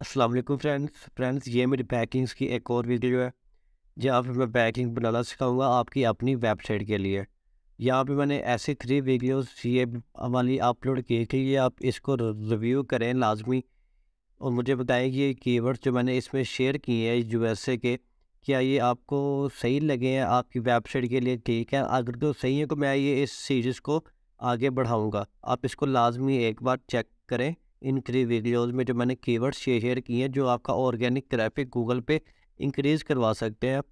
अस्सलाम वालेकुम friends friends ये मेरी पैकिंग्स की एक और वीडियो है जहाँ पे मैं पैकिंग बनाना सिखाऊंगा आपकी अपनी वेबसाइट के लिए यहाँ पे मैंने ऐसे थ्री वीडियोस ये हमारी अपलोड की थी ये आप इसको रिव्यू करें लाजमी और मुझे बताएं कि ये कीवर्ड्स जो मैंने इसमें शेयर किए हैं यूएसए के क्या ये आपको सही लगे हैं आपकी वेबसाइट के लिए ठीक है अगर तो सही है तो मैं ये इस सीरीज़ को आगे बढ़ाऊँगा आप इसको लाजमी एक बार चेक करें इन वीडियोज़ में जो मैंने कीवर्ड्स शेयर किए हैं जो आपका ऑर्गेनिक ट्रैफिक गूगल पे इंक्रीज़ करवा सकते हैं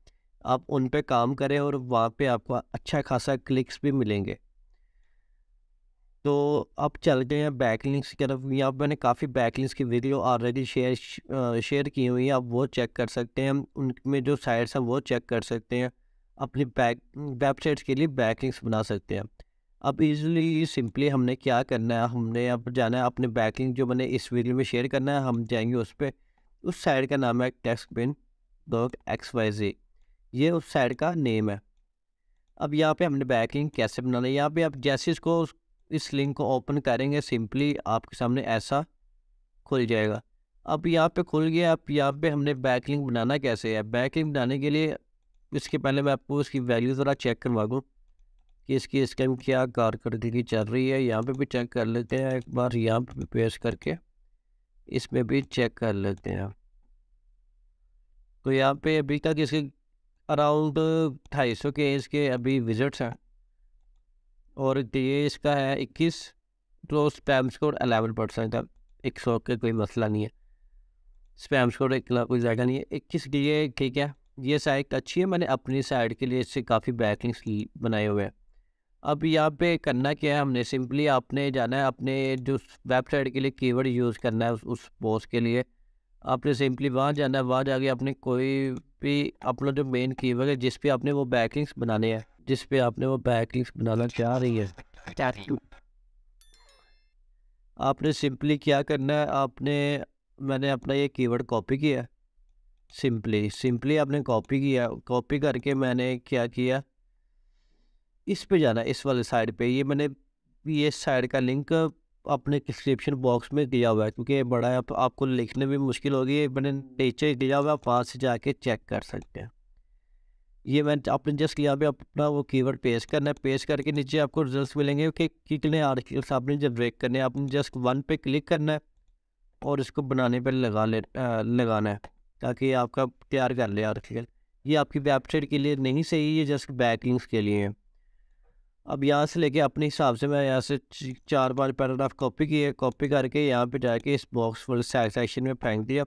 आप उन पे काम करें और वहाँ पे आपको अच्छा खासा क्लिक्स भी मिलेंगे तो अब चलते हैं बैकलिंक्स की तरफ यहाँ मैंने काफ़ी बैकलिंक्स की वीडियो ऑलरेडी शेयर शेयर की हुई है आप वो चेक कर सकते हैं उनमें जो साइट्स हैं वो चेक कर सकते हैं अपनी बैक वेबसाइट्स के लिए बैकलिंक्स बना सकते हैं अब इजली सिंपली हमने क्या करना है हमने अब जाना है अपने बैकलिंग जो मैंने इस वीडियो में शेयर करना है हम जाएंगे उस पर उस साइड का नाम है text bin dot X Y G ये उस साइड का नेम है अब यहाँ पे हमने बैकलिंग कैसे बनाना है यहाँ पे आप जैसे इसको इस लिंक को ओपन करेंगे सिंपली आपके सामने ऐसा खुल जाएगा अब यहाँ पे खुल गया अब यहाँ पे हमने बैकलिंग बनाना कैसे है बैकलिंग बनाने के लिए इसके पहले मैं आपको उसकी वैल्यू ज़रा चेक करवा दूँ कि इसकी इस स्कीम क्या कारकर्दगी चल रही है यहाँ पे भी चेक कर लेते हैं एक बार यहाँ पे भी पेश करके इसमें भी चेक कर लेते हैं तो यहाँ पे अभी तक इसके अराउंड ढाई सौ के इसके अभी विजिट्स हैं और ये इसका है इक्कीस तो स्पैम स्कोर अलेवन परसेंट है एक सौ का कोई मसला नहीं है स्पैम स्कोर एक कोई ज़्यादा नहीं है इक्कीस के ठीक है ये साइट अच्छी है मैंने अपनी साइड के लिए इससे काफ़ी बैकलिंग्स बनाए हुए हैं अब यहाँ पे करना क्या है हमने सिंपली आपने जाना है अपने जो वेबसाइट के लिए कीवर्ड यूज़ करना है उस, उस पोस्ट के लिए आपने सिंपली वहाँ जाना है वहाँ जाके आपने कोई भी अपना जो मेन कीवर्ड है जिस पे आपने वो बैकलिंग्स बनाने हैं जिस पे आपने वो बैकलिंग्स बनाना चाह रही है आपने सिंपली क्या करना है आपने मैंने अपना ये कीवर्ड कॉपी किया सिंपली सिंपली आपने कॉपी किया कॉपी करके मैंने क्या किया इस पे जाना इस वाले साइड पे ये मैंने ये साइड का लिंक अपने डिस्क्रिप्शन बॉक्स में दिया हुआ है क्योंकि बड़ा है आप, आपको लिखने में मुश्किल होगी मैंने नीचे दिया हुआ है आप वहाँ से जाके चेक कर सकते हैं ये मैंने आपने जस्ट यहाँ भी अपना वो कीवर्ड पेश करना है पेश करके नीचे आपको रिजल्ट मिलेंगे कि कितने आर्टिकल्स आपने जनरेट करने हैं आपने जस्ट वन पे क्लिक करना है और इसको बनाने पर लगा ले आ, लगाना है ताकि आपका तैयार कर ले आर्टिकल ये आपकी वेबसाइट के लिए नहीं सही है जस्ट बैकिंग्स के लिए है अब यहाँ से लेके अपने हिसाब से मैं यहाँ से चार पाँच पैराग्राफ कॉपी किए कॉपी करके यहाँ पे जाके इस बॉक्स वाले सेक्शन में फेंक दिया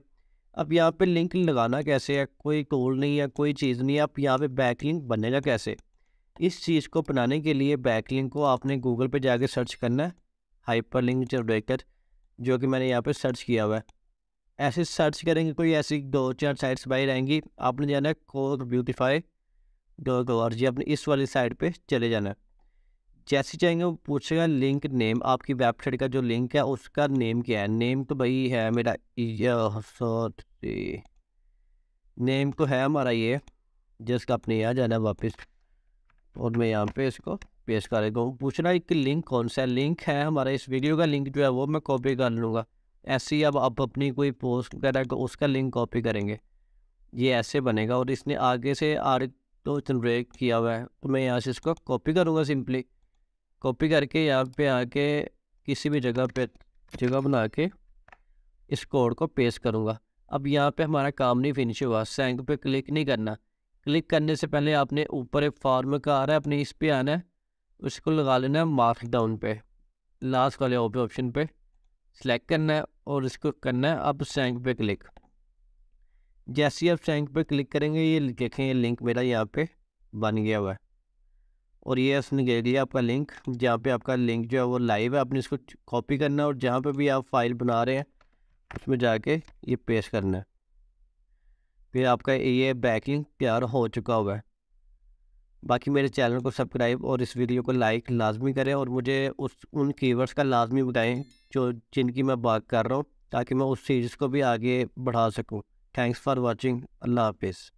अब यहाँ पे लिंक लगाना कैसे है कोई कोल नहीं है कोई चीज़ नहीं है अब यहाँ पे बैक लिंक बनेगा कैसे इस चीज़ को बनाने के लिए बैक लिंक को आपने गूगल पे जाके सर्च करना है हाइपर लिंक जनरेटर जो कि मैंने यहाँ पे सर्च किया हुआ है ऐसे सर्च करेंगे कोई ऐसी दो चार साइट्स बाई रहेंगी आपने जाना है code beautify dot O G आपने इस वाली साइट पर चले जाना है जैसे चाहेंगे वो पूछेगा लिंक नेम आपकी वेबसाइट का जो लिंक है उसका नेम क्या है नेम तो भाई है मेरा सॉरी नेम तो है हमारा ये जिसका अपने यहाँ जाना है वापस और मैं यहाँ पे इसको पेश कर देता हूँ पूछना है कि लिंक कौन सा है लिंक है हमारा इस वीडियो का लिंक जो है वो मैं कॉपी कर लूँगा ऐसे ही अब आप अपनी कोई पोस्ट वगैरह को उसका लिंक कॉपी करेंगे ये ऐसे बनेगा और इसने आगे से आर तो जनरेट किया हुआ है तो मैं यहाँ से इसको कॉपी करूँगा सिंपली कॉपी करके यहाँ पे आके किसी भी जगह पे जगह बना के इस कोड को पेस्ट करूँगा अब यहाँ पे हमारा काम नहीं फिनिश हुआ सेंग पे क्लिक नहीं करना क्लिक करने से पहले आपने ऊपर एक फॉर्म का आ रहा है अपने इस पे आना है उसको लगा लेना है मार्क डाउन पे लास्ट वाले ऑप्शन पे सेलेक्ट करना है और इसको करना है अब सेंग पे क्लिक जैसे ही आप सेंग पे क्लिक करेंगे ये देखें ये लिंक मेरा यहाँ पे बन गया हुआ है और ये उसने दे दिया आपका लिंक जहाँ पे आपका लिंक जो है वो लाइव है आपने इसको कॉपी करना है और जहाँ पे भी आप फाइल बना रहे हैं उसमें जाके ये पेश करना है फिर आपका ये बैकिंग प्यार तैयार हो चुका हुआ है बाकी मेरे चैनल को सब्सक्राइब और इस वीडियो को लाइक लाजमी करें और मुझे उस उन कीवर्ड्स का लाजमी बताएं जो जिनकी मैं बात कर रहा हूँ ताकि मैं उस सीरीज़ को भी आगे बढ़ा सकूँ थैंक्स फॉर वॉचिंग अल्लाह हाफिज़